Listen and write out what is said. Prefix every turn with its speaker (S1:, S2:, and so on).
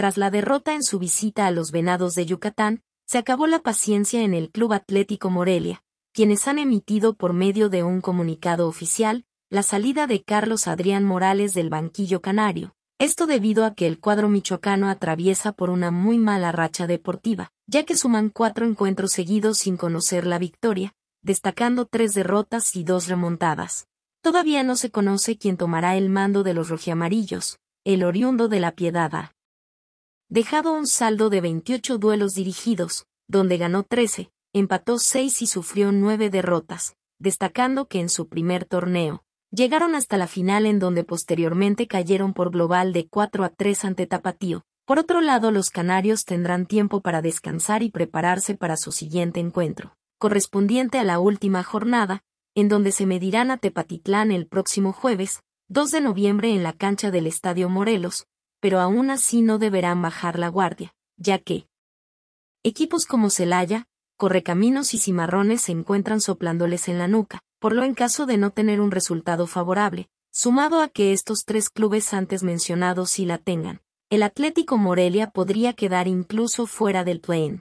S1: Tras la derrota en su visita a los Venados de Yucatán, se acabó la paciencia en el Club Atlético Morelia, quienes han emitido por medio de un comunicado oficial la salida de Carlos Adrián Morales del banquillo canario. Esto debido a que el cuadro michoacano atraviesa por una muy mala racha deportiva, ya que suman cuatro encuentros seguidos sin conocer la victoria, destacando tres derrotas y dos remontadas. Todavía no se conoce quién tomará el mando de los rojiamarillos, el oriundo de la Piedada dejado un saldo de 28 duelos dirigidos, donde ganó 13, empató 6 y sufrió 9 derrotas, destacando que en su primer torneo, llegaron hasta la final en donde posteriormente cayeron por global de 4 a 3 ante Tapatío. Por otro lado, los canarios tendrán tiempo para descansar y prepararse para su siguiente encuentro, correspondiente a la última jornada, en donde se medirán a Tepatitlán el próximo jueves, 2 de noviembre en la cancha del Estadio Morelos, pero aún así no deberán bajar la guardia, ya que equipos como Celaya, Correcaminos y Cimarrones se encuentran soplándoles en la nuca, por lo en caso de no tener un resultado favorable, sumado a que estos tres clubes antes mencionados sí la tengan, el Atlético Morelia podría quedar incluso fuera del play